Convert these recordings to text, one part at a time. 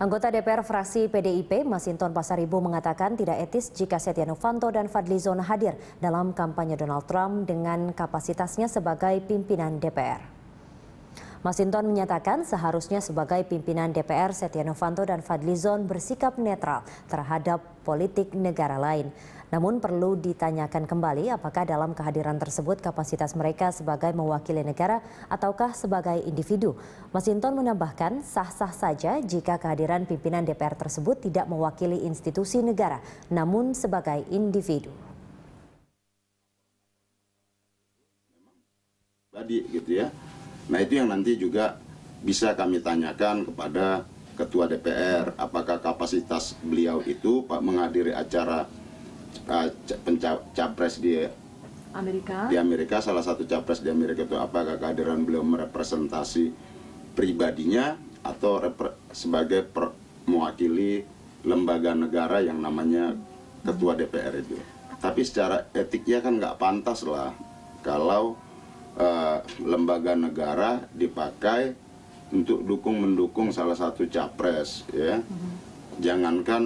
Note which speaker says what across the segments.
Speaker 1: Anggota DPR fraksi PDIP, Masinton Pasaribu mengatakan tidak etis jika Setia Novanto dan Fadlizon hadir dalam kampanye Donald Trump dengan kapasitasnya sebagai pimpinan DPR. Masinton menyatakan seharusnya sebagai pimpinan DPR Setia Novanto dan Fadlizon bersikap netral terhadap politik negara lain. Namun perlu ditanyakan kembali apakah dalam kehadiran tersebut kapasitas mereka sebagai mewakili negara ataukah sebagai individu. Masinton menambahkan sah-sah saja jika kehadiran pimpinan DPR tersebut tidak mewakili institusi negara namun sebagai individu.
Speaker 2: Tadi gitu ya. Nah itu yang nanti juga bisa kami tanyakan kepada Ketua DPR apakah kapasitas beliau itu Pak menghadiri acara uh, eh, pencapres di
Speaker 3: Amerika di
Speaker 2: Amerika salah satu capres di Amerika itu apakah kehadiran beliau merepresentasi pribadinya atau repre sebagai per mewakili lembaga negara yang namanya ketua DPR itu. Tapi secara etiknya kan nggak pantas lah kalau uh, lembaga negara dipakai untuk dukung mendukung salah satu capres ya mm -hmm. jangankan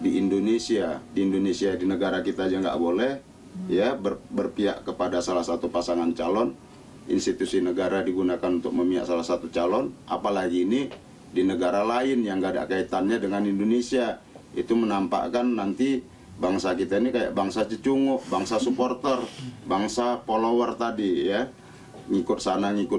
Speaker 2: di Indonesia di Indonesia di negara kita aja nggak boleh mm -hmm. ya ber, berpihak kepada salah satu pasangan calon institusi negara digunakan untuk memihak salah satu calon apalagi ini di negara lain yang nggak ada kaitannya dengan Indonesia itu menampakkan nanti bangsa kita ini kayak bangsa cecunguk bangsa supporter, bangsa follower tadi ya ngikut sana ngikut